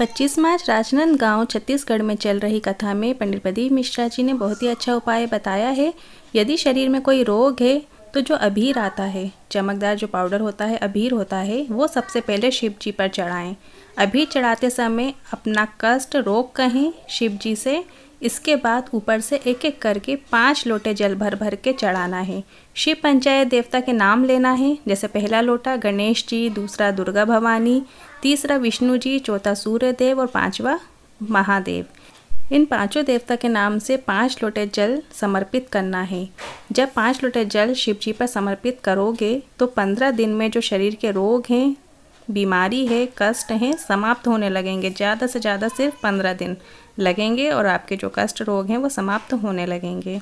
25 मार्च राजनंद गांव छत्तीसगढ़ में चल रही कथा में पंडित प्रदीप मिश्रा जी ने बहुत ही अच्छा उपाय बताया है यदि शरीर में कोई रोग है तो जो अभीर आता है चमकदार जो पाउडर होता है अभीर होता है वो सबसे पहले शिव जी पर चढ़ाएं अभीर चढ़ाते समय अपना कष्ट रोग कहें शिव जी से इसके बाद ऊपर से एक एक करके पांच लोटे जल भर भर के चढ़ाना है शिव पंचायत देवता के नाम लेना है जैसे पहला लोटा गणेश जी दूसरा दुर्गा भवानी तीसरा विष्णु जी चौथा सूर्य देव और पांचवा महादेव इन पांचों देवता के नाम से पांच लोटे जल समर्पित करना है जब पांच लोटे जल शिव जी पर समर्पित करोगे तो पंद्रह दिन में जो शरीर के रोग हैं बीमारी है कष्ट हैं समाप्त होने लगेंगे ज़्यादा से ज़्यादा सिर्फ पंद्रह दिन लगेंगे और आपके जो कष्ट रोग हैं वो समाप्त होने लगेंगे